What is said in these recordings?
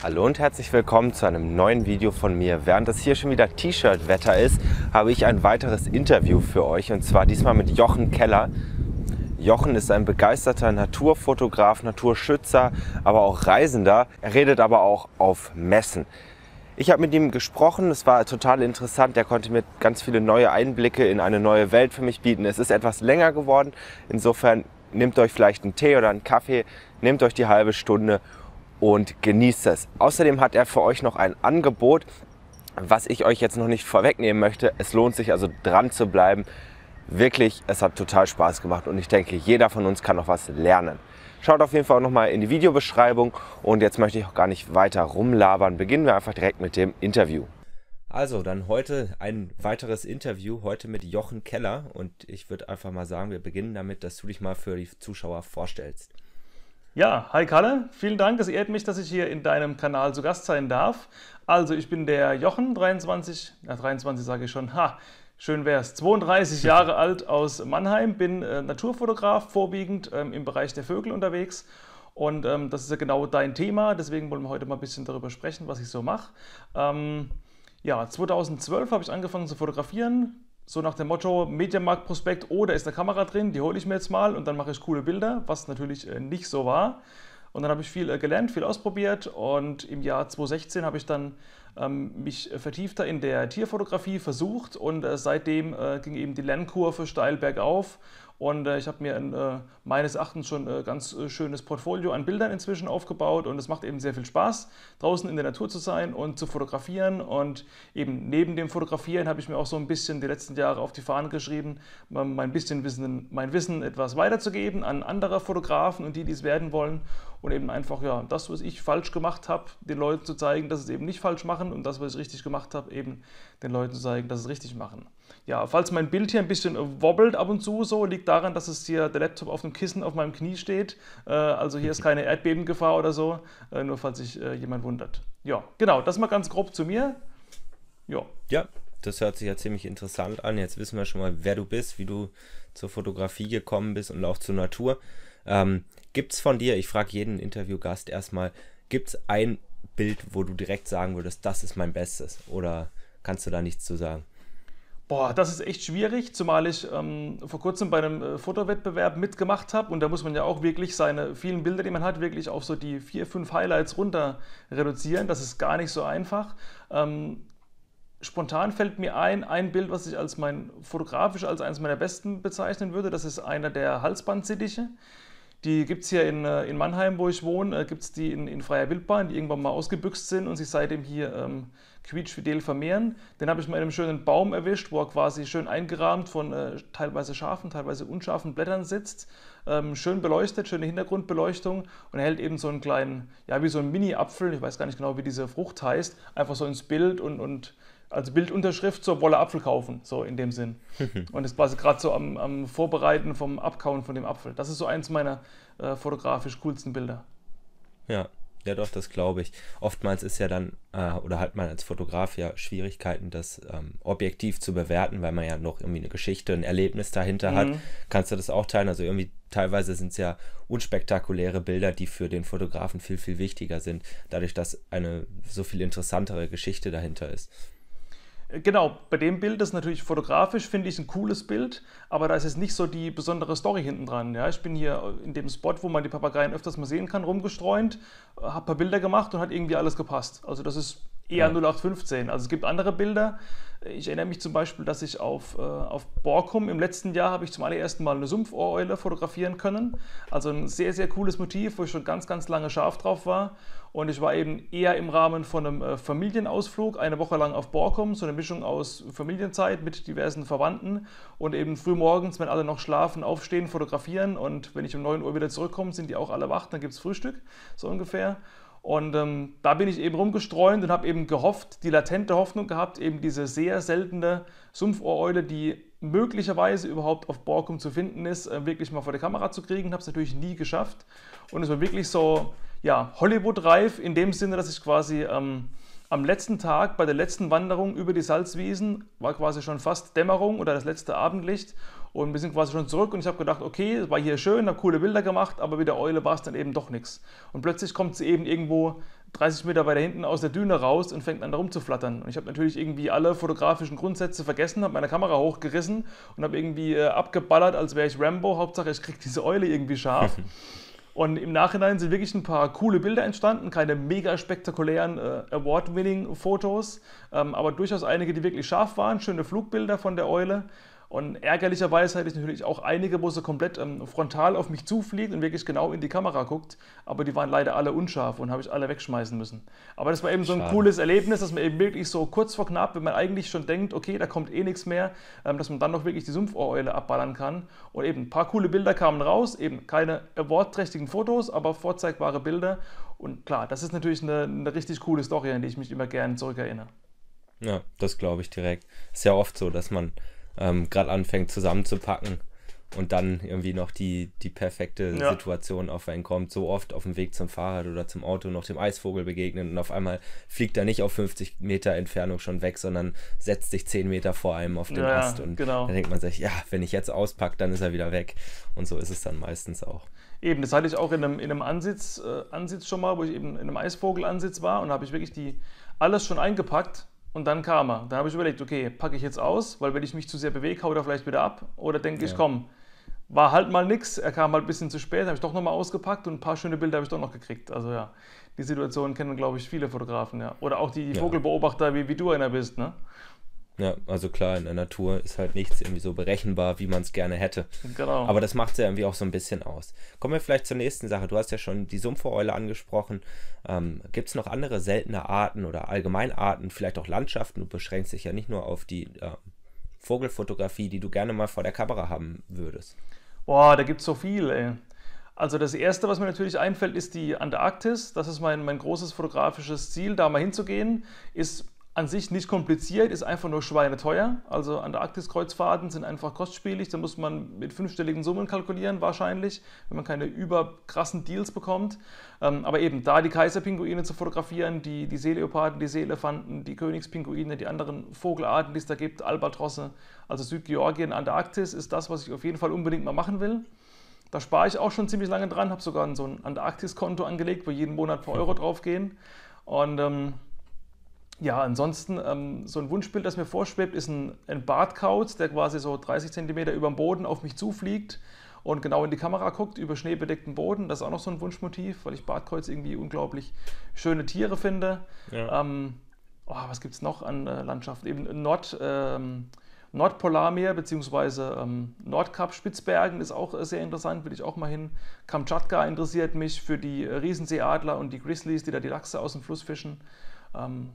Hallo und herzlich willkommen zu einem neuen Video von mir. Während das hier schon wieder T-Shirt-Wetter ist, habe ich ein weiteres Interview für euch und zwar diesmal mit Jochen Keller. Jochen ist ein begeisterter Naturfotograf, Naturschützer, aber auch Reisender. Er redet aber auch auf Messen. Ich habe mit ihm gesprochen, es war total interessant. Er konnte mir ganz viele neue Einblicke in eine neue Welt für mich bieten. Es ist etwas länger geworden, insofern nehmt euch vielleicht einen Tee oder einen Kaffee, nehmt euch die halbe Stunde und genießt es. Außerdem hat er für euch noch ein Angebot, was ich euch jetzt noch nicht vorwegnehmen möchte. Es lohnt sich also dran zu bleiben. Wirklich, es hat total Spaß gemacht und ich denke, jeder von uns kann noch was lernen. Schaut auf jeden Fall auch nochmal in die Videobeschreibung und jetzt möchte ich auch gar nicht weiter rumlabern. Beginnen wir einfach direkt mit dem Interview. Also, dann heute ein weiteres Interview, heute mit Jochen Keller und ich würde einfach mal sagen, wir beginnen damit, dass du dich mal für die Zuschauer vorstellst. Ja, hi Kalle, vielen Dank. Es ehrt mich, dass ich hier in deinem Kanal zu Gast sein darf. Also, ich bin der Jochen, 23, na 23 sage ich schon, ha, schön wär's, 32 Jahre alt aus Mannheim, bin äh, Naturfotograf, vorwiegend ähm, im Bereich der Vögel unterwegs. Und ähm, das ist ja genau dein Thema, deswegen wollen wir heute mal ein bisschen darüber sprechen, was ich so mache. Ähm, ja, 2012 habe ich angefangen zu fotografieren, so nach dem Motto Mediamarkt-Prospekt, oh, ist eine Kamera drin, die hole ich mir jetzt mal und dann mache ich coole Bilder, was natürlich äh, nicht so war. Und dann habe ich viel äh, gelernt, viel ausprobiert und im Jahr 2016 habe ich dann ähm, mich äh, vertiefter in der Tierfotografie versucht und äh, seitdem äh, ging eben die Lernkurve steil bergauf und äh, ich habe mir ein, äh, meines Erachtens schon ein äh, ganz äh, schönes Portfolio an Bildern inzwischen aufgebaut. Und es macht eben sehr viel Spaß, draußen in der Natur zu sein und zu fotografieren. Und eben neben dem Fotografieren habe ich mir auch so ein bisschen die letzten Jahre auf die Fahne geschrieben, mein, bisschen Wissen, mein Wissen etwas weiterzugeben an andere Fotografen und die, die es werden wollen. Und eben einfach, ja, das, was ich falsch gemacht habe, den Leuten zu zeigen, dass sie es eben nicht falsch machen. Und das, was ich richtig gemacht habe, eben den Leuten zu zeigen, dass sie es richtig machen. Ja, falls mein Bild hier ein bisschen äh, wobbelt ab und zu, so liegt daran, dass es hier der Laptop auf dem Kissen auf meinem Knie steht. Äh, also hier ist keine Erdbebengefahr oder so, äh, nur falls sich jemand wundert. Ja, genau, das mal ganz grob zu mir. Ja. Ja, das hört sich ja ziemlich interessant an. Jetzt wissen wir schon mal, wer du bist, wie du zur Fotografie gekommen bist und auch zur Natur. Ähm, gibt es von dir, ich frage jeden Interviewgast erstmal, gibt es ein Bild, wo du direkt sagen würdest, das ist mein Bestes? Oder kannst du da nichts zu sagen? Boah, das ist echt schwierig, zumal ich ähm, vor kurzem bei einem äh, Fotowettbewerb mitgemacht habe und da muss man ja auch wirklich seine vielen Bilder, die man hat, wirklich auf so die vier, fünf Highlights runter reduzieren. Das ist gar nicht so einfach. Ähm, spontan fällt mir ein, ein Bild, was ich als mein fotografisch als eines meiner besten bezeichnen würde. Das ist einer der Halsbandsittiche. Die gibt es hier in, äh, in Mannheim, wo ich wohne, äh, gibt es die in, in, freier Wildbahn, die irgendwann mal ausgebüxt sind und sich seitdem hier ähm, quietschfidel vermehren. Den habe ich mal in einem schönen Baum erwischt, wo er quasi schön eingerahmt von äh, teilweise scharfen, teilweise unscharfen Blättern sitzt. Ähm, schön beleuchtet, schöne Hintergrundbeleuchtung und er hält eben so einen kleinen, ja, wie so einen Mini-Apfel, ich weiß gar nicht genau, wie diese Frucht heißt, einfach so ins Bild und, und also Bildunterschrift zur Wolle Apfel kaufen, so in dem Sinn. Und ist quasi gerade so am, am, Vorbereiten vom Abkauen von dem Apfel. Das ist so eins meiner äh, fotografisch coolsten Bilder. Ja, ja doch, das glaube ich. Oftmals ist ja dann, äh, oder hat man als Fotograf ja Schwierigkeiten, das ähm, objektiv zu bewerten, weil man ja noch irgendwie eine Geschichte, ein Erlebnis dahinter mhm. hat. Kannst du das auch teilen? Also irgendwie teilweise sind es ja unspektakuläre Bilder, die für den Fotografen viel, viel wichtiger sind, dadurch, dass eine so viel interessantere Geschichte dahinter ist. Genau, bei dem Bild ist natürlich fotografisch, finde ich, ein cooles Bild, aber da ist jetzt nicht so die besondere Story hinten dran. Ja? Ich bin hier in dem Spot, wo man die Papageien öfters mal sehen kann, rumgestreunt, habe ein paar Bilder gemacht und hat irgendwie alles gepasst. Also das ist eher ja. 0815. Also es gibt andere Bilder, ich erinnere mich zum Beispiel, dass ich auf, äh, auf Borkum im letzten Jahr habe ich zum allerersten Mal eine Sumpfohreule fotografieren können. Also ein sehr, sehr cooles Motiv, wo ich schon ganz, ganz lange scharf drauf war. Und ich war eben eher im Rahmen von einem äh, Familienausflug, eine Woche lang auf Borkum, so eine Mischung aus Familienzeit mit diversen Verwandten und eben frühmorgens, wenn alle noch schlafen, aufstehen, fotografieren. Und wenn ich um 9 Uhr wieder zurückkomme, sind die auch alle wach, dann gibt es Frühstück, so ungefähr. Und ähm, da bin ich eben rumgestreunt und habe eben gehofft, die latente Hoffnung gehabt, eben diese sehr seltene Sumpfohreule, die möglicherweise überhaupt auf Borkum zu finden ist, äh, wirklich mal vor der Kamera zu kriegen. Habe es natürlich nie geschafft. Und es war wirklich so, ja, Hollywood-reif in dem Sinne, dass ich quasi ähm, am letzten Tag bei der letzten Wanderung über die Salzwiesen war quasi schon fast Dämmerung oder das letzte Abendlicht und wir sind quasi schon zurück und ich habe gedacht, okay, es war hier schön, habe coole Bilder gemacht, aber mit der Eule war es dann eben doch nichts. Und plötzlich kommt sie eben irgendwo 30 Meter weiter hinten aus der Düne raus und fängt an da rumzuflattern. Und ich habe natürlich irgendwie alle fotografischen Grundsätze vergessen, habe meine Kamera hochgerissen und habe irgendwie äh, abgeballert, als wäre ich Rambo. Hauptsache, ich kriege diese Eule irgendwie scharf. Und im Nachhinein sind wirklich ein paar coole Bilder entstanden, keine mega spektakulären äh, Award-Winning-Fotos, ähm, aber durchaus einige, die wirklich scharf waren, schöne Flugbilder von der Eule. Und ärgerlicherweise hatte ich natürlich auch einige, wo sie komplett ähm, frontal auf mich zufliegt und wirklich genau in die Kamera guckt. Aber die waren leider alle unscharf und habe ich alle wegschmeißen müssen. Aber das war eben so ein Schade. cooles Erlebnis, dass man eben wirklich so kurz vor knapp, wenn man eigentlich schon denkt, okay, da kommt eh nichts mehr, ähm, dass man dann noch wirklich die Sumpfohreule abballern kann. Und eben ein paar coole Bilder kamen raus, eben keine wortträchtigen Fotos, aber vorzeigbare Bilder. Und klar, das ist natürlich eine, eine richtig coole Story, an die ich mich immer gerne zurückerinnere. Ja, das glaube ich direkt. Ist ja oft so, dass man ähm, gerade anfängt zusammenzupacken und dann irgendwie noch die, die perfekte ja. Situation auf einen kommt. So oft auf dem Weg zum Fahrrad oder zum Auto noch dem Eisvogel begegnen und auf einmal fliegt er nicht auf 50 Meter Entfernung schon weg, sondern setzt sich 10 Meter vor einem auf den ja, Ast. Und genau. dann denkt man sich, ja, wenn ich jetzt auspacke, dann ist er wieder weg. Und so ist es dann meistens auch. Eben, das hatte ich auch in einem, in einem Ansitz, äh, Ansitz schon mal, wo ich eben in einem Eisvogelansitz war und habe ich wirklich die alles schon eingepackt und dann kam er. Dann habe ich überlegt, okay, packe ich jetzt aus, weil wenn ich mich zu sehr bewege, haut er vielleicht wieder ab. Oder denke ja. ich, komm, war halt mal nichts. Er kam halt ein bisschen zu spät, habe ich doch nochmal ausgepackt und ein paar schöne Bilder habe ich doch noch gekriegt. Also ja, die Situation kennen, glaube ich, viele Fotografen. Ja. Oder auch die ja. Vogelbeobachter, wie, wie du einer bist. Ne? Ja, ne, also klar, in der Natur ist halt nichts irgendwie so berechenbar, wie man es gerne hätte. Genau. Aber das macht es ja irgendwie auch so ein bisschen aus. Kommen wir vielleicht zur nächsten Sache. Du hast ja schon die Sumpfereule angesprochen. Ähm, Gibt es noch andere seltene Arten oder Allgemeinarten, vielleicht auch Landschaften? Du beschränkst dich ja nicht nur auf die äh, Vogelfotografie, die du gerne mal vor der Kamera haben würdest. Boah, da gibt es so viel, ey. Also das Erste, was mir natürlich einfällt, ist die Antarktis. Das ist mein, mein großes fotografisches Ziel, da mal hinzugehen. Ist an sich nicht kompliziert, ist einfach nur schweineteuer. Also an der Arktiskreuzfahrten sind einfach kostspielig. Da muss man mit fünfstelligen Summen kalkulieren, wahrscheinlich, wenn man keine überkrassen Deals bekommt. Ähm, aber eben, da die Kaiserpinguine zu fotografieren, die, die Seeleoparden, die Seeelefanten, die Königspinguine, die anderen Vogelarten, die es da gibt, Albatrosse, also Südgeorgien Antarktis, ist das, was ich auf jeden Fall unbedingt mal machen will. Da spare ich auch schon ziemlich lange dran, habe sogar so ein Antarktis-Konto angelegt, wo jeden Monat ein paar Euro draufgehen. Und. Ähm, ja, ansonsten, ähm, so ein Wunschbild, das mir vorschwebt, ist ein, ein Bartkauz, der quasi so 30 cm über dem Boden auf mich zufliegt und genau in die Kamera guckt, über schneebedeckten Boden. Das ist auch noch so ein Wunschmotiv, weil ich Bartkauz irgendwie unglaublich schöne Tiere finde. Ja. Ähm, oh, was gibt es noch an äh, Landschaft? Eben Nord, ähm, Nordpolarmeer bzw. Ähm, Nordkap Spitzbergen ist auch äh, sehr interessant, will ich auch mal hin. Kamtschatka interessiert mich für die äh, Riesenseeadler und die Grizzlies, die da die Lachse aus dem Fluss fischen. Ähm,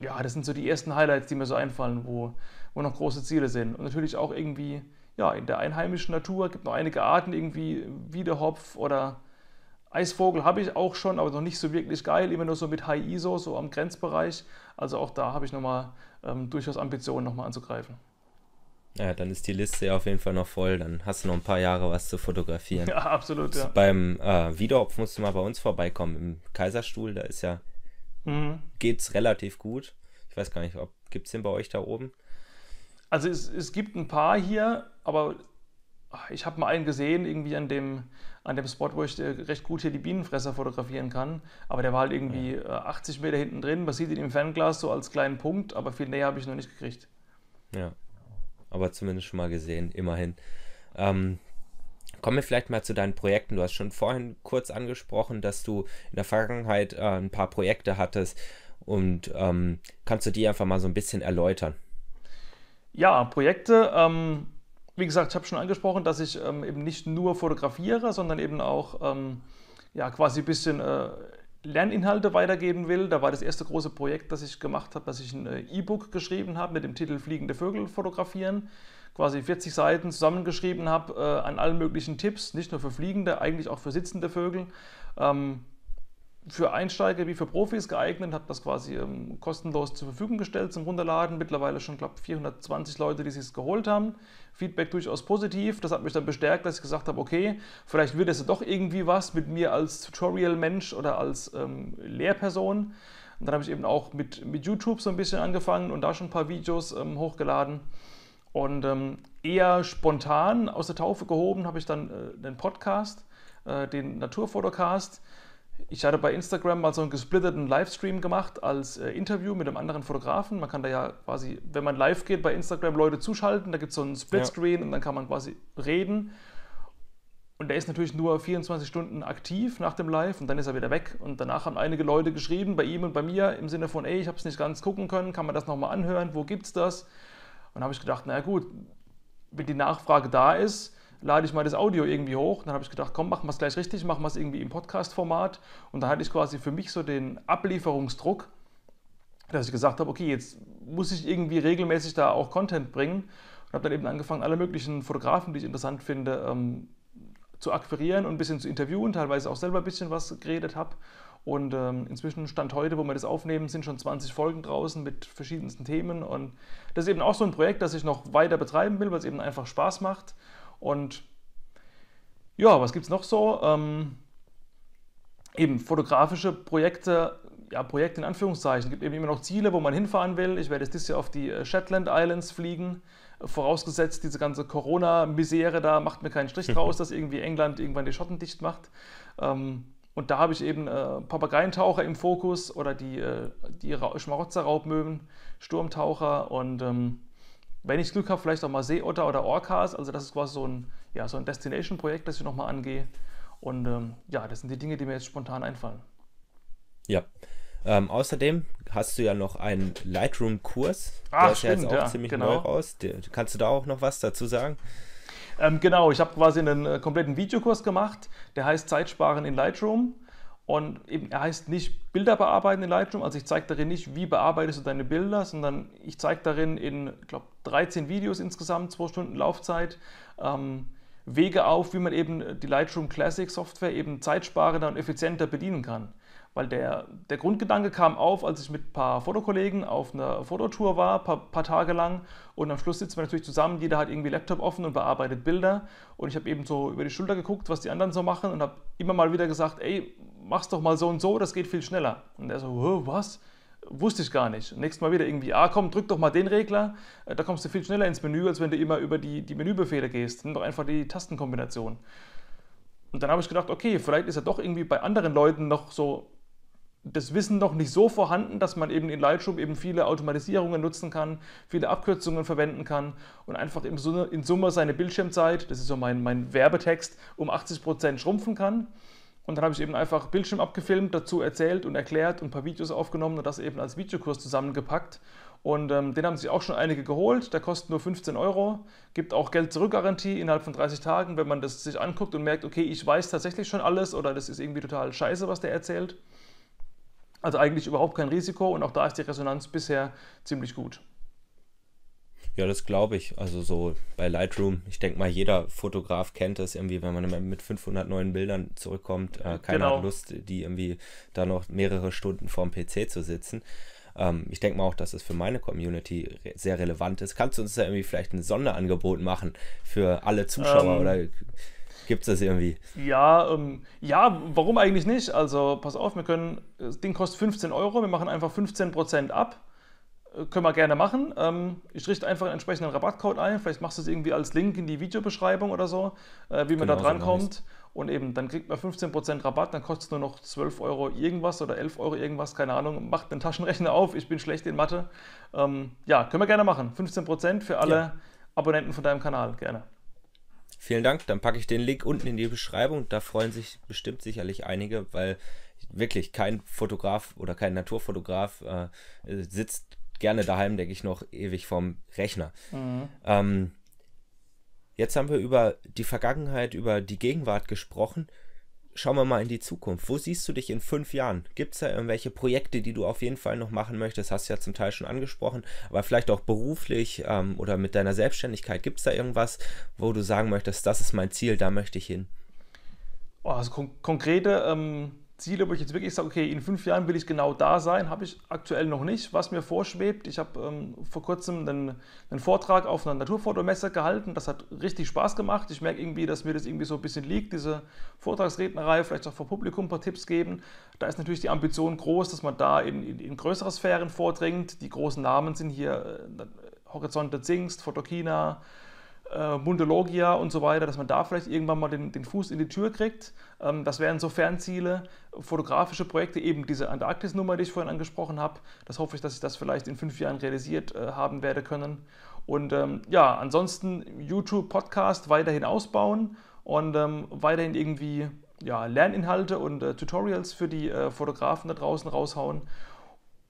ja, das sind so die ersten Highlights, die mir so einfallen, wo, wo noch große Ziele sind. Und natürlich auch irgendwie, ja, in der einheimischen Natur gibt noch einige Arten, irgendwie Wiederhopf oder Eisvogel habe ich auch schon, aber noch nicht so wirklich geil, immer nur so mit High ISO, so am Grenzbereich. Also auch da habe ich nochmal ähm, durchaus Ambitionen, nochmal anzugreifen. Ja, dann ist die Liste ja auf jeden Fall noch voll. Dann hast du noch ein paar Jahre was zu fotografieren. Ja, absolut, ja. Beim äh, Wiederhopf musst du mal bei uns vorbeikommen im Kaiserstuhl. Da ist ja mhm. es relativ gut. Ich weiß gar nicht, ob gibt es den bei euch da oben? Also es, es gibt ein paar hier, aber ich habe mal einen gesehen, irgendwie an dem, an dem Spot, wo ich äh, recht gut hier die Bienenfresser fotografieren kann. Aber der war halt irgendwie ja. 80 äh, Meter hinten drin. Man sieht ihn im Fernglas so als kleinen Punkt, aber viel näher habe ich noch nicht gekriegt. Ja, aber zumindest schon mal gesehen, immerhin. Ähm, Kommen wir vielleicht mal zu deinen Projekten. Du hast schon vorhin kurz angesprochen, dass du in der Vergangenheit äh, ein paar Projekte hattest. Und ähm, kannst du die einfach mal so ein bisschen erläutern? Ja, Projekte. Ähm, wie gesagt, ich habe schon angesprochen, dass ich ähm, eben nicht nur fotografiere, sondern eben auch ähm, ja, quasi ein bisschen äh, Lerninhalte weitergeben will. Da war das erste große Projekt, das ich gemacht habe, dass ich ein äh, E-Book geschrieben habe mit dem Titel Fliegende Vögel fotografieren quasi 40 Seiten zusammengeschrieben habe äh, an allen möglichen Tipps, nicht nur für fliegende, eigentlich auch für sitzende Vögel. Ähm, für Einsteiger wie für Profis geeignet, habe das quasi ähm, kostenlos zur Verfügung gestellt zum Runterladen. Mittlerweile schon, glaube ich, 420 Leute, die es geholt haben. Feedback durchaus positiv. Das hat mich dann bestärkt, dass ich gesagt habe, okay, vielleicht wird es doch irgendwie was mit mir als Tutorial-Mensch oder als ähm, Lehrperson. Und dann habe ich eben auch mit, mit YouTube so ein bisschen angefangen und da schon ein paar Videos ähm, hochgeladen. Und ähm, eher spontan aus der Taufe gehoben habe ich dann äh, einen Podcast, äh, den Naturfotocast. Ich hatte bei Instagram mal so einen gesplitterten Livestream gemacht als äh, Interview mit einem anderen Fotografen. Man kann da ja quasi, wenn man live geht, bei Instagram Leute zuschalten. Da gibt es so einen Splitscreen ja. und dann kann man quasi reden. Und der ist natürlich nur 24 Stunden aktiv nach dem Live und dann ist er wieder weg. Und danach haben einige Leute geschrieben, bei ihm und bei mir, im Sinne von, ey, ich habe es nicht ganz gucken können, kann man das nochmal anhören, wo gibt's das? dann habe ich gedacht, na gut, wenn die Nachfrage da ist, lade ich mal das Audio irgendwie hoch. Dann habe ich gedacht, komm, machen wir es gleich richtig, machen wir es irgendwie im Podcast-Format. Und dann hatte ich quasi für mich so den Ablieferungsdruck, dass ich gesagt habe, okay, jetzt muss ich irgendwie regelmäßig da auch Content bringen. Und habe dann eben angefangen, alle möglichen Fotografen, die ich interessant finde, ähm, zu akquirieren und ein bisschen zu interviewen, teilweise auch selber ein bisschen was geredet habe. Und ähm, inzwischen Stand heute, wo wir das aufnehmen, sind schon 20 Folgen draußen mit verschiedensten Themen. Und das ist eben auch so ein Projekt, das ich noch weiter betreiben will, weil es eben einfach Spaß macht. Und ja, was gibt es noch so? Ähm, eben fotografische Projekte, ja, Projekte in Anführungszeichen. Es gibt eben immer noch Ziele, wo man hinfahren will. Ich werde jetzt dieses Jahr auf die äh, Shetland Islands fliegen. Äh, vorausgesetzt, diese ganze Corona-Misere da macht mir keinen Strich draus, dass irgendwie England irgendwann die Schotten dicht macht. Ähm, und da habe ich eben äh, Papageientaucher im Fokus oder die, äh, die Ra Schmarotzerraubmöwen, Sturmtaucher und ähm, wenn ich Glück habe, vielleicht auch mal Seeotter oder Orcas. Also das ist quasi so ein, ja, so ein Destination-Projekt, das ich nochmal angehe. Und ähm, ja, das sind die Dinge, die mir jetzt spontan einfallen. Ja. Ähm, außerdem hast du ja noch einen Lightroom-Kurs. Der ist stimmt, ja jetzt auch ja, ziemlich genau. neu raus. Kannst du da auch noch was dazu sagen? Ähm, genau, ich habe quasi einen äh, kompletten Videokurs gemacht, der heißt Zeitsparen in Lightroom. Und eben, er heißt nicht Bilder bearbeiten in Lightroom, also ich zeige darin nicht, wie bearbeitest du deine Bilder, sondern ich zeige darin in, glaube 13 Videos insgesamt, zwei Stunden Laufzeit, ähm, Wege auf, wie man eben die Lightroom Classic Software eben zeitsparender und effizienter bedienen kann. Weil der, der Grundgedanke kam auf, als ich mit ein paar Fotokollegen auf einer Fototour war, ein paar, paar, Tage lang. Und am Schluss sitzen wir natürlich zusammen, jeder hat irgendwie Laptop offen und bearbeitet Bilder. Und ich habe eben so über die Schulter geguckt, was die anderen so machen und habe immer mal wieder gesagt, ey, mach's doch mal so und so, das geht viel schneller. Und er so, was? Wusste ich gar nicht. Nächstes Mal wieder irgendwie, ah komm, drück doch mal den Regler, äh, da kommst du viel schneller ins Menü, als wenn du immer über die, die Menübefehle gehst. Nimm doch einfach die Tastenkombination. Und dann habe ich gedacht, okay, vielleicht ist er doch irgendwie bei anderen Leuten noch so das Wissen noch nicht so vorhanden, dass man eben in Lightroom eben viele Automatisierungen nutzen kann, viele Abkürzungen verwenden kann und einfach in Summe seine Bildschirmzeit, das ist so mein, mein Werbetext, um 80% Prozent schrumpfen kann. Und dann habe ich eben einfach Bildschirm abgefilmt, dazu erzählt und erklärt und ein paar Videos aufgenommen und das eben als Videokurs zusammengepackt. Und ähm, den haben sich auch schon einige geholt, der kostet nur 15 Euro, gibt auch Geld-Zurück-Garantie innerhalb von 30 Tagen, wenn man das sich anguckt und merkt, okay, ich weiß tatsächlich schon alles oder das ist irgendwie total scheiße, was der erzählt also eigentlich überhaupt kein Risiko und auch da ist die Resonanz bisher ziemlich gut. Ja, das glaube ich. Also so bei Lightroom, ich denke mal, jeder Fotograf kennt das irgendwie, wenn man mit 500 neuen Bildern zurückkommt, äh, keiner genau. hat Lust, die irgendwie da noch mehrere Stunden vorm PC zu sitzen. Ähm, ich denke mal auch, dass es das für meine Community re sehr relevant ist. Kannst du uns da irgendwie vielleicht ein Sonderangebot machen für alle Zuschauer ähm, oder Gibt es das irgendwie? Ja, ähm, ja, warum eigentlich nicht? Also pass auf, wir können, das Ding kostet 15 Euro, wir machen einfach 15% ab. Äh, können wir gerne machen. Ähm, ich richte einfach einen entsprechenden Rabattcode ein. Vielleicht machst du es irgendwie als Link in die Videobeschreibung oder so, äh, wie man genau, da dran so Und eben, dann kriegt man 15% Rabatt, dann kostet es nur noch 12 Euro irgendwas oder 11 Euro irgendwas, keine Ahnung. Macht den Taschenrechner auf, ich bin schlecht in Mathe. Ähm, ja, können wir gerne machen. 15% für alle ja. Abonnenten von deinem Kanal, gerne. Vielen Dank. Dann packe ich den Link unten in die Beschreibung. Da freuen sich bestimmt sicherlich einige, weil wirklich kein Fotograf oder kein Naturfotograf äh, sitzt gerne daheim, denke ich, noch ewig vom Rechner. Mhm. Ähm, jetzt haben wir über die Vergangenheit, über die Gegenwart gesprochen schauen wir mal in die Zukunft. Wo siehst du dich in fünf Jahren? Gibt es da irgendwelche Projekte, die du auf jeden Fall noch machen möchtest? Hast du ja zum Teil schon angesprochen, aber vielleicht auch beruflich ähm, oder mit deiner Selbstständigkeit. Gibt es da irgendwas, wo du sagen möchtest, das ist mein Ziel, da möchte ich hin? also kon konkrete ähm, Ziele, wo ich jetzt wirklich sage, okay, in fünf Jahren will ich genau da sein, habe ich aktuell noch nicht. Was mir vorschwebt, ich habe ähm, vor kurzem einen, einen, Vortrag auf einer Naturfotomesse gehalten. Das hat richtig Spaß gemacht. Ich merke irgendwie, dass mir das irgendwie so ein bisschen liegt, diese Vortragsrednerei, vielleicht auch vor Publikum ein paar Tipps geben. Da ist natürlich die Ambition groß, dass man da in, in, in größere Sphären vordringt. Die großen Namen sind hier äh, Horizonte Zingst, Fotokina, äh, Bundologia und so weiter, dass man da vielleicht irgendwann mal den, den Fuß in die Tür kriegt. Ähm, das wären so Fernziele, fotografische Projekte, eben diese Antarktis-Nummer, die ich vorhin angesprochen habe. Das hoffe ich, dass ich das vielleicht in fünf Jahren realisiert äh, haben werde können. Und ähm, ja, ansonsten YouTube, Podcast weiterhin ausbauen und ähm, weiterhin irgendwie ja, Lerninhalte und äh, Tutorials für die äh, Fotografen da draußen raushauen.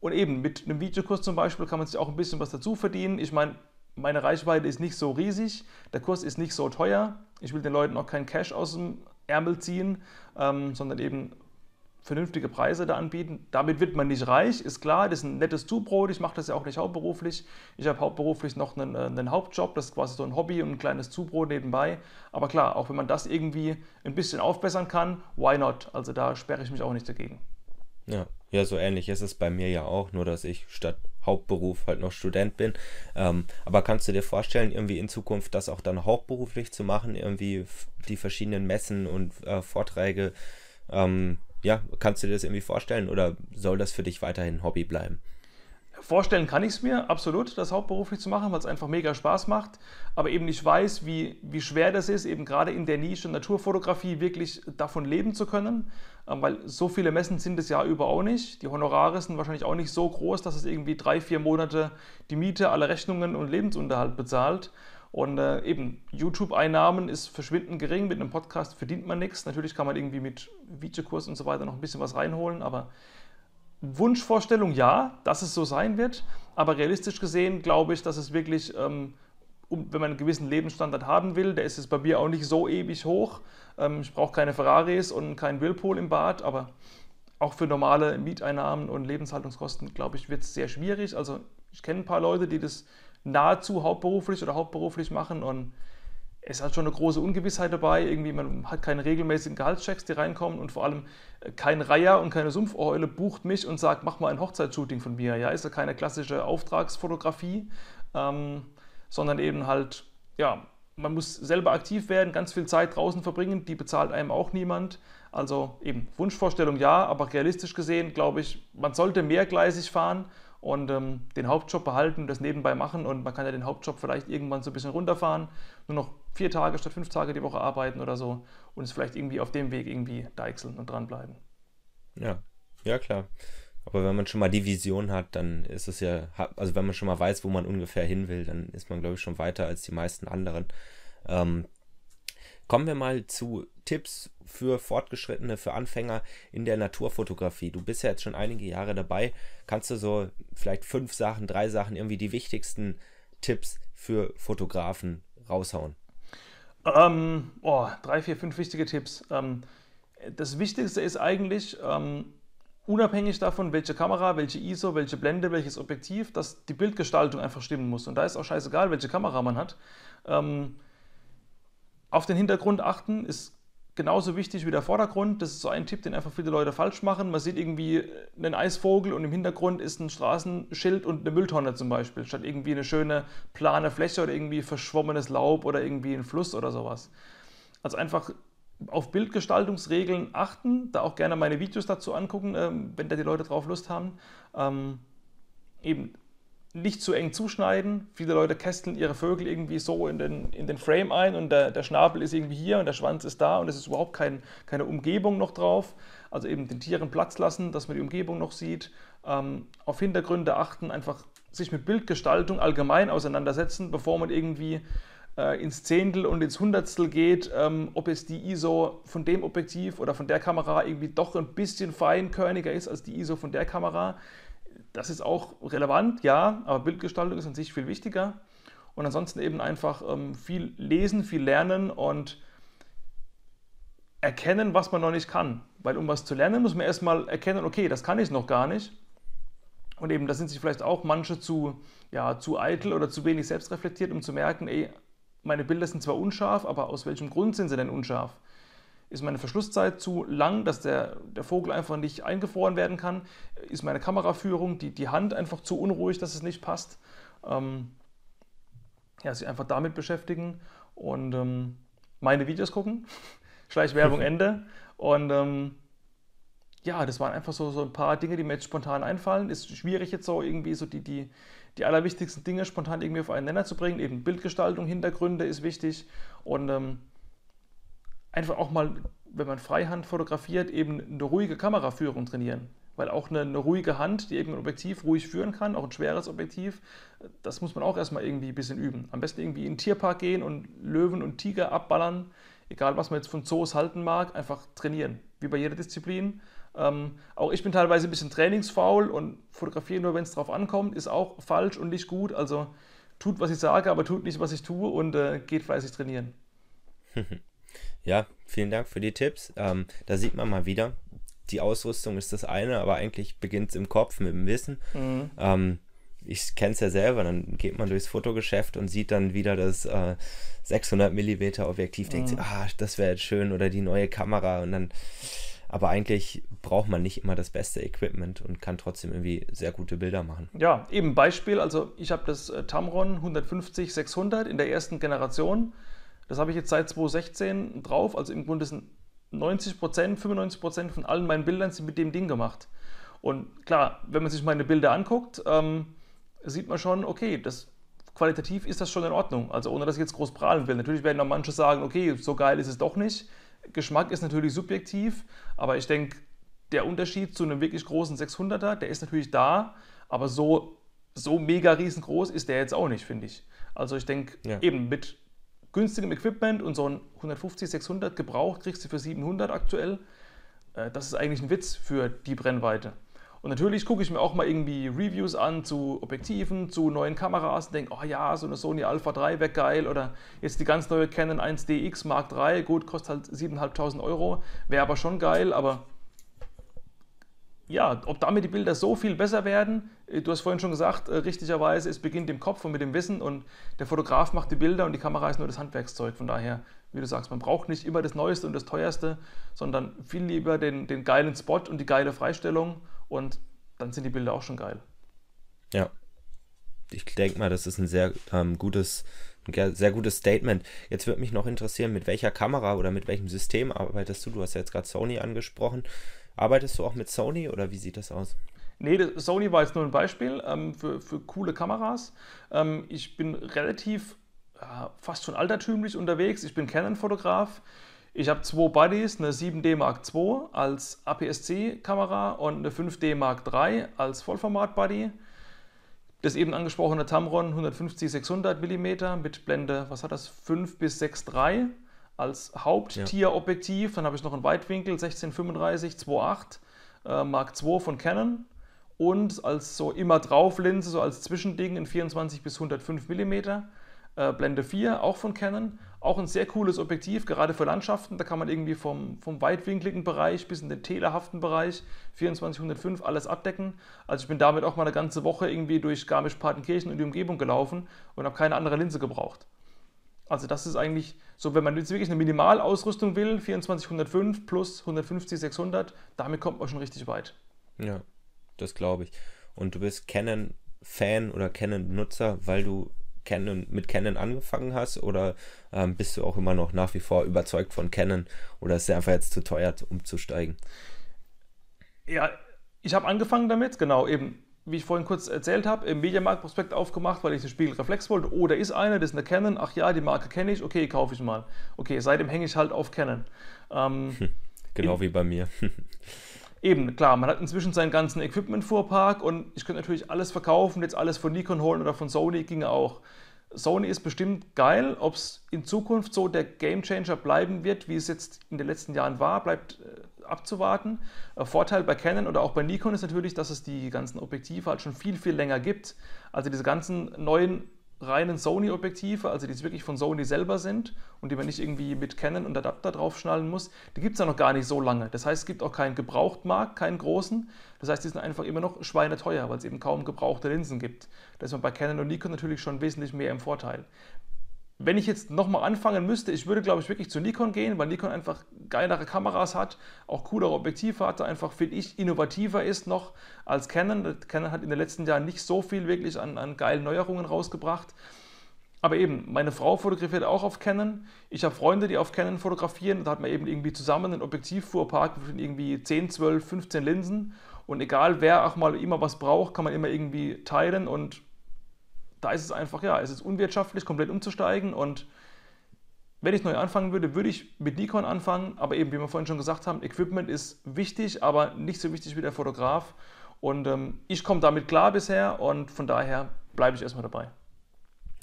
Und eben mit einem Videokurs zum Beispiel kann man sich auch ein bisschen was dazu verdienen. Ich meine, meine Reichweite ist nicht so riesig, der Kurs ist nicht so teuer, ich will den Leuten auch keinen Cash aus dem Ärmel ziehen, ähm, sondern eben vernünftige Preise da anbieten. Damit wird man nicht reich, ist klar, das ist ein nettes Zubrot, ich mache das ja auch nicht hauptberuflich. Ich habe hauptberuflich noch einen, äh, einen, Hauptjob, das ist quasi so ein Hobby und ein kleines Zubrot nebenbei. Aber klar, auch wenn man das irgendwie ein bisschen aufbessern kann, why not? Also da sperre ich mich auch nicht dagegen. Ja, ja so ähnlich ist es bei mir ja auch, nur dass ich statt Hauptberuf halt noch Student bin. Ähm, aber kannst du dir vorstellen, irgendwie in Zukunft das auch dann hauptberuflich zu machen, irgendwie die verschiedenen Messen und äh, Vorträge? Ähm, ja, kannst du dir das irgendwie vorstellen oder soll das für dich weiterhin Hobby bleiben? Vorstellen kann ich es mir, absolut, das hauptberuflich zu machen, weil es einfach mega Spaß macht, aber eben ich weiß, wie, wie schwer das ist, eben gerade in der Nische Naturfotografie wirklich davon leben zu können, ähm, weil so viele Messen sind das Jahr über auch nicht. Die Honorare sind wahrscheinlich auch nicht so groß, dass es irgendwie drei, vier Monate die Miete, alle Rechnungen und Lebensunterhalt bezahlt. Und äh, eben, YouTube-Einnahmen ist verschwindend gering. Mit einem Podcast verdient man nichts. Natürlich kann man irgendwie mit Videokurs und so weiter noch ein bisschen was reinholen, aber Wunschvorstellung ja, dass es so sein wird, aber realistisch gesehen glaube ich, dass es wirklich, ähm, um, wenn man einen gewissen Lebensstandard haben will, der ist jetzt bei mir auch nicht so ewig hoch. Ähm, ich brauche keine Ferraris und keinen Whirlpool im Bad, aber auch für normale Mieteinnahmen und Lebenshaltungskosten, glaube ich, wird es sehr schwierig. Also ich kenne ein paar Leute, die das nahezu hauptberuflich oder hauptberuflich machen und es hat schon eine große Ungewissheit dabei. Irgendwie man hat keine regelmäßigen Gehaltschecks, die reinkommen und vor allem äh, kein Reiher und keine Sumpfeule bucht mich und sagt, mach mal ein Hochzeitsshooting von mir. Ja, ist ja keine klassische Auftragsfotografie, ähm, sondern eben halt, ja, man muss selber aktiv werden, ganz viel Zeit draußen verbringen, die bezahlt einem auch niemand. Also eben Wunschvorstellung ja, aber realistisch gesehen glaube ich, man sollte mehrgleisig fahren und ähm, den Hauptjob behalten, das nebenbei machen und man kann ja den Hauptjob vielleicht irgendwann so ein bisschen runterfahren, nur noch vier Tage statt fünf Tage die Woche arbeiten oder so und es vielleicht irgendwie auf dem Weg irgendwie deichseln und dranbleiben. Ja, ja klar. Aber wenn man schon mal die Vision hat, dann ist es ja, also wenn man schon mal weiß, wo man ungefähr hin will, dann ist man, glaube ich, schon weiter als die meisten anderen. Ähm, kommen wir mal zu Tipps für Fortgeschrittene, für Anfänger in der Naturfotografie. Du bist ja jetzt schon einige Jahre dabei. Kannst du so vielleicht fünf Sachen, drei Sachen, irgendwie die wichtigsten Tipps für Fotografen raushauen? Ähm, oh, drei, vier, fünf wichtige Tipps. Ähm, das Wichtigste ist eigentlich, ähm, unabhängig davon, welche Kamera, welche ISO, welche Blende, welches Objektiv, dass die Bildgestaltung einfach stimmen muss. Und da ist auch scheißegal, welche Kamera man hat. Ähm, auf den Hintergrund achten ist genauso wichtig wie der Vordergrund. Das ist so ein Tipp, den einfach viele Leute falsch machen. Man sieht irgendwie einen Eisvogel und im Hintergrund ist ein Straßenschild und eine Mülltonne zum Beispiel, statt irgendwie eine schöne plane Fläche oder irgendwie verschwommenes Laub oder irgendwie ein Fluss oder sowas. Also einfach auf Bildgestaltungsregeln achten, da auch gerne meine Videos dazu angucken, ähm, wenn da die Leute drauf Lust haben. Ähm, eben nicht zu eng zuschneiden. Viele Leute kästeln ihre Vögel irgendwie so in den, in den Frame ein und der, der Schnabel ist irgendwie hier und der Schwanz ist da und es ist überhaupt kein, keine Umgebung noch drauf. Also eben den Tieren Platz lassen, dass man die Umgebung noch sieht. Ähm, auf Hintergründe achten, einfach sich mit Bildgestaltung allgemein auseinandersetzen, bevor man irgendwie äh, ins Zehntel und ins Hundertstel geht, ähm, ob es die ISO von dem Objektiv oder von der Kamera irgendwie doch ein bisschen feinkörniger ist als die ISO von der Kamera das ist auch relevant, ja, aber Bildgestaltung ist an sich viel wichtiger. Und ansonsten eben einfach ähm, viel lesen, viel lernen und erkennen, was man noch nicht kann. Weil um was zu lernen, muss man erstmal erkennen, okay, das kann ich noch gar nicht. Und eben, da sind sich vielleicht auch manche zu, ja, zu eitel oder zu wenig selbstreflektiert, um zu merken, ey, meine Bilder sind zwar unscharf, aber aus welchem Grund sind sie denn unscharf? Ist meine Verschlusszeit zu lang, dass der, der Vogel einfach nicht eingefroren werden kann? Ist meine Kameraführung, die, die Hand einfach zu unruhig, dass es nicht passt? Ähm, ja, sich einfach damit beschäftigen und ähm, meine Videos gucken. Schleichwerbung Ende. Und ähm, ja, das waren einfach so, so ein paar Dinge, die mir jetzt spontan einfallen. Ist schwierig jetzt so irgendwie so die, die, die allerwichtigsten Dinge spontan irgendwie auf einen Nenner zu bringen. Eben Bildgestaltung, Hintergründe ist wichtig und ähm, einfach auch mal, wenn man Freihand fotografiert, eben eine ruhige Kameraführung trainieren. Weil auch eine, eine, ruhige Hand, die eben ein Objektiv ruhig führen kann, auch ein schweres Objektiv, das muss man auch erstmal irgendwie ein bisschen üben. Am besten irgendwie in den Tierpark gehen und Löwen und Tiger abballern, egal was man jetzt von Zoos halten mag, einfach trainieren, wie bei jeder Disziplin. Ähm, auch ich bin teilweise ein bisschen trainingsfaul und fotografiere nur, wenn es drauf ankommt, ist auch falsch und nicht gut. Also tut, was ich sage, aber tut nicht, was ich tue und äh, geht fleißig trainieren. Ja, vielen Dank für die Tipps. Ähm, da sieht man mal wieder, die Ausrüstung ist das eine, aber eigentlich beginnt es im Kopf mit dem Wissen. Mhm. Ähm, ich kenne es ja selber, dann geht man durchs Fotogeschäft und sieht dann wieder das äh, 600 mm Objektiv, mhm. denkt sich, mhm. ah, das wäre jetzt schön oder die neue Kamera und dann, aber eigentlich braucht man nicht immer das beste Equipment und kann trotzdem irgendwie sehr gute Bilder machen. Ja, eben Beispiel, also ich habe das äh, Tamron 150 600 in der ersten Generation das habe ich jetzt seit 2016 drauf. Also im Grunde sind 90 Prozent, 95 Prozent von allen meinen Bildern sind mit dem Ding gemacht. Und klar, wenn man sich meine Bilder anguckt, ähm, sieht man schon, okay, das, qualitativ ist das schon in Ordnung. Also ohne dass ich jetzt groß prahlen will. Natürlich werden noch manche sagen, okay, so geil ist es doch nicht. Geschmack ist natürlich subjektiv, aber ich denke, der Unterschied zu einem wirklich großen 600er, der ist natürlich da, aber so, so mega riesengroß ist der jetzt auch nicht, finde ich. Also ich denke, ja. eben mit günstigem Equipment und so ein 150, 600 gebraucht kriegst du für 700 aktuell. Äh, das ist eigentlich ein Witz für die Brennweite. Und natürlich gucke ich mir auch mal irgendwie Reviews an zu Objektiven, zu neuen Kameras und denke, oh ja, so eine Sony Alpha 3 wäre geil oder jetzt die ganz neue Canon 1DX Mark III, gut, kostet halt 7.500 Euro, wäre aber schon geil, aber ja, ob damit die Bilder so viel besser werden, äh, du hast vorhin schon gesagt, äh, richtigerweise, es beginnt im Kopf und mit dem Wissen und der Fotograf macht die Bilder und die Kamera ist nur das Handwerkszeug. Von daher, wie du sagst, man braucht nicht immer das Neueste und das Teuerste, sondern viel lieber den, den geilen Spot und die geile Freistellung und dann sind die Bilder auch schon geil. Ja, ich denke mal, das ist ein sehr ähm, gutes ein sehr gutes Statement. Jetzt würde mich noch interessieren, mit welcher Kamera oder mit welchem System arbeitest du? Du hast ja jetzt gerade Sony angesprochen. Arbeitest du auch mit Sony oder wie sieht das aus? Nee, Sony war jetzt nur ein Beispiel ähm, für, für coole Kameras. Ähm, ich bin relativ äh, fast schon altertümlich unterwegs. Ich bin Canon-Fotograf. Ich habe zwei Buddies, eine 7D Mark II als APS-C-Kamera und eine 5D Mark III als Vollformat-Buddy. Das eben angesprochene Tamron 150-600 mm mit Blende, was hat das, 5 bis 6,3 als Haupttierobjektiv. Dann habe ich noch einen Weitwinkel 1635 2.8 äh, Mark II von Canon und als so immer drauf Linse, so als Zwischending in 24 bis 105 mm. Äh, Blende 4, auch von Canon. Auch ein sehr cooles Objektiv, gerade für Landschaften. Da kann man irgendwie vom, vom weitwinkligen Bereich bis in den telehaften Bereich 24-105 alles abdecken. Also ich bin damit auch mal eine ganze Woche irgendwie durch Garmisch-Partenkirchen und die Umgebung gelaufen und habe keine andere Linse gebraucht. Also das ist eigentlich so, wenn man jetzt wirklich eine Minimalausrüstung will, 2405 plus 150, 600, damit kommt man schon richtig weit. Ja, das glaube ich. Und du bist Canon-Fan oder Canon-Nutzer, weil du Canon, mit Canon angefangen hast oder ähm, bist du auch immer noch nach wie vor überzeugt von Canon oder ist der einfach jetzt zu teuer, umzusteigen? Ja, ich habe angefangen damit, genau, eben wie ich vorhin kurz erzählt habe, im Mediamarkt-Prospekt aufgemacht, weil ich den Spiegelreflex wollte. Oh, ist einer, das ist eine Canon. Ach ja, die Marke kenne ich. Okay, kaufe ich mal. Okay, seitdem hänge ich halt auf Canon. Ähm, hm, genau wie bei mir. eben, klar, man hat inzwischen seinen ganzen Equipment-Fuhrpark und ich könnte natürlich alles verkaufen, jetzt alles von Nikon holen oder von Sony, ginge auch. Sony ist bestimmt geil. Ob es in Zukunft so der Gamechanger bleiben wird, wie es jetzt in den letzten Jahren war, bleibt äh, abzuwarten. Äh, Vorteil bei Canon oder auch bei Nikon ist natürlich, dass es die ganzen Objektive halt schon viel, viel länger gibt. Also diese ganzen neuen reinen Sony-Objektive, also die es wirklich von Sony selber sind und die man nicht irgendwie mit Canon und Adapter draufschnallen muss, die gibt es ja noch gar nicht so lange. Das heißt, es gibt auch keinen Gebrauchtmarkt, keinen großen. Das heißt, die sind einfach immer noch schweineteuer, weil es eben kaum gebrauchte Linsen gibt. Da ist man bei Canon und Nikon natürlich schon wesentlich mehr im Vorteil. Wenn ich jetzt nochmal anfangen müsste, ich würde, glaube ich, wirklich zu Nikon gehen, weil Nikon einfach geilere Kameras hat, auch coolere Objektive hat, einfach, finde ich, innovativer ist noch als Canon. Canon hat in den letzten Jahren nicht so viel wirklich an, an geilen Neuerungen rausgebracht. Aber eben, meine Frau fotografiert auch auf Canon. Ich habe Freunde, die auf Canon fotografieren. Da hat man eben irgendwie zusammen einen Objektivfuhrpark mit irgendwie 10, 12, 15 Linsen. Und egal wer auch mal immer was braucht, kann man immer irgendwie teilen und da ist es einfach, ja, es ist unwirtschaftlich, komplett umzusteigen und wenn ich neu anfangen würde, würde ich mit Nikon anfangen, aber eben, wie wir vorhin schon gesagt haben, Equipment ist wichtig, aber nicht so wichtig wie der Fotograf und ähm, ich komme damit klar bisher und von daher bleibe ich erstmal dabei.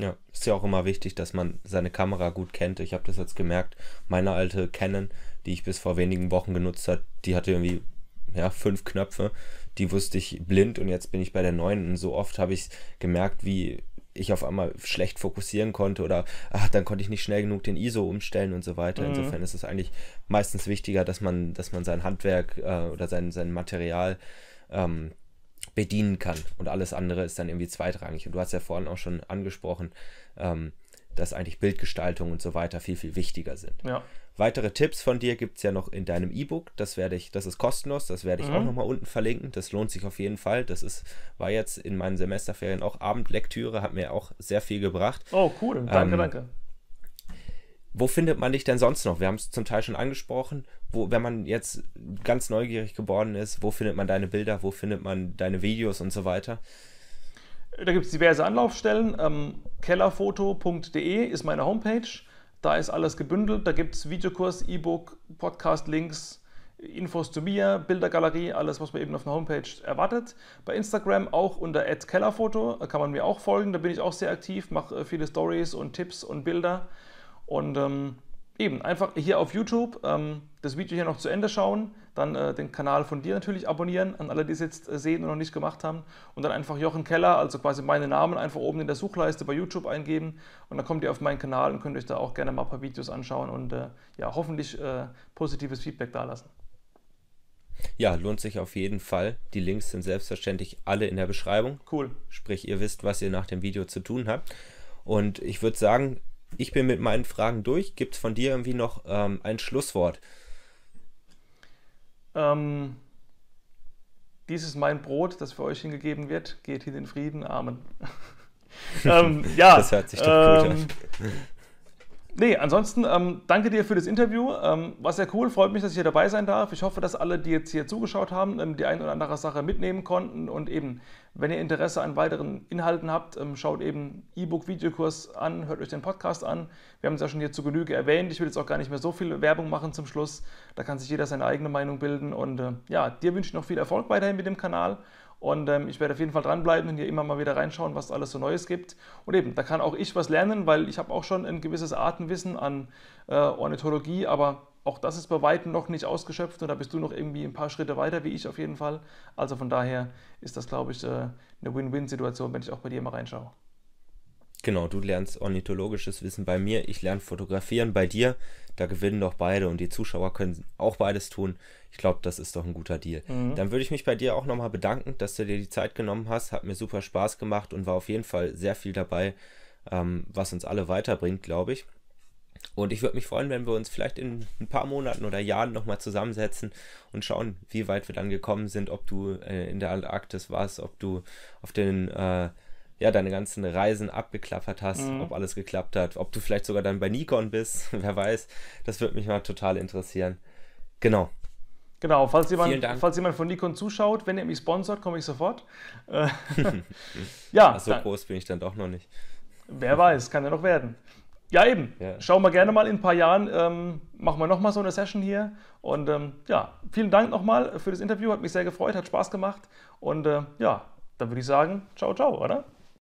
Ja, ist ja auch immer wichtig, dass man seine Kamera gut kennt. Ich habe das jetzt gemerkt, meine alte Canon, die ich bis vor wenigen Wochen genutzt habe, die hatte irgendwie ja, fünf Knöpfe. Die wusste ich blind und jetzt bin ich bei der neuen. Und so oft habe ich gemerkt, wie ich auf einmal schlecht fokussieren konnte oder ach, dann konnte ich nicht schnell genug den ISO umstellen und so weiter. Mhm. Insofern ist es eigentlich meistens wichtiger, dass man, dass man sein Handwerk äh, oder sein, sein Material ähm, bedienen kann und alles andere ist dann irgendwie zweitrangig. Und du hast ja vorhin auch schon angesprochen, ähm, dass eigentlich Bildgestaltung und so weiter viel, viel wichtiger sind. Ja. Weitere Tipps von dir gibt es ja noch in deinem E-Book. Das werde ich, das ist kostenlos, das werde ich mhm. auch nochmal unten verlinken. Das lohnt sich auf jeden Fall. Das ist, war jetzt in meinen Semesterferien auch Abendlektüre, hat mir auch sehr viel gebracht. Oh, cool. Danke, ähm, danke. Wo findet man dich denn sonst noch? Wir haben es zum Teil schon angesprochen. Wo, wenn man jetzt ganz neugierig geworden ist, wo findet man deine Bilder, wo findet man deine Videos und so weiter? Da gibt es diverse Anlaufstellen. Ähm, kellerfoto.de ist meine Homepage. Da ist alles gebündelt. Da gibt es Videokurs, E-Book, Podcast, Links, Infos zu mir, Bildergalerie, alles, was man eben auf einer Homepage erwartet. Bei Instagram auch unter @kellerfoto kann man mir auch folgen. Da bin ich auch sehr aktiv, mache äh, viele Stories und Tipps und Bilder. Und ähm, eben einfach hier auf YouTube ähm, das Video hier noch zu Ende schauen, dann äh, den Kanal von dir natürlich abonnieren, an alle, die es jetzt äh, sehen und noch nicht gemacht haben. Und dann einfach Jochen Keller, also quasi meinen Namen, einfach oben in der Suchleiste bei YouTube eingeben. Und dann kommt ihr auf meinen Kanal und könnt euch da auch gerne mal ein paar Videos anschauen und äh, ja, hoffentlich äh, positives Feedback dalassen. Ja, lohnt sich auf jeden Fall. Die Links sind selbstverständlich alle in der Beschreibung. Cool. Sprich, ihr wisst, was ihr nach dem Video zu tun habt. Und ich würde sagen, ich bin mit meinen Fragen durch. Gibt es von dir irgendwie noch ähm, ein Schlusswort? Ähm, dies ist mein Brot, das für euch hingegeben wird. Geht hin in Frieden. Amen. ähm, ja, das hört sich doch gut ähm, an. Nee, ansonsten ähm, danke dir für das Interview. Ähm, war sehr cool, freut mich, dass ich hier dabei sein darf. Ich hoffe, dass alle, die jetzt hier zugeschaut haben, ähm, die ein oder andere Sache mitnehmen konnten. Und eben, wenn ihr Interesse an weiteren Inhalten habt, ähm, schaut eben E-Book-Videokurs an, hört euch den Podcast an. Wir haben es ja schon hier zu Genüge erwähnt. Ich will jetzt auch gar nicht mehr so viel Werbung machen zum Schluss. Da kann sich jeder seine eigene Meinung bilden. Und äh, ja, dir wünsche ich noch viel Erfolg weiterhin mit dem Kanal. Und ähm, ich werde auf jeden Fall dranbleiben und hier immer mal wieder reinschauen, was alles so Neues gibt. Und eben, da kann auch ich was lernen, weil ich habe auch schon ein gewisses Artenwissen an äh, Ornithologie, aber auch das ist bei Weitem noch nicht ausgeschöpft und da bist du noch irgendwie ein paar Schritte weiter, wie ich auf jeden Fall. Also von daher ist das, glaube ich, äh, eine Win-Win-Situation, wenn ich auch bei dir mal reinschaue. Genau, du lernst ornithologisches Wissen bei mir, ich lerne fotografieren bei dir da gewinnen doch beide und die Zuschauer können auch beides tun. Ich glaube, das ist doch ein guter Deal. Mhm. Dann würde ich mich bei dir auch nochmal bedanken, dass du dir die Zeit genommen hast. Hat mir super Spaß gemacht und war auf jeden Fall sehr viel dabei, ähm, was uns alle weiterbringt, glaube ich. Und ich würde mich freuen, wenn wir uns vielleicht in ein paar Monaten oder Jahren nochmal zusammensetzen und schauen, wie weit wir dann gekommen sind, ob du äh, in der Antarktis warst, ob du auf den äh, ja, deine ganzen Reisen abgeklappert hast, mhm. ob alles geklappt hat, ob du vielleicht sogar dann bei Nikon bist, wer weiß. Das würde mich mal total interessieren. Genau. Genau, falls jemand, falls jemand von Nikon zuschaut, wenn er mich sponsert, komme ich sofort. Äh, ja. Ach, so dann, groß bin ich dann doch noch nicht. Wer weiß, kann ja noch werden. Ja, eben. Ja. Schauen wir gerne mal in ein paar Jahren. Ähm, machen wir nochmal so eine Session hier. Und ähm, ja, vielen Dank nochmal für das Interview. Hat mich sehr gefreut, hat Spaß gemacht. Und äh, ja, dann würde ich sagen, ciao, ciao, oder?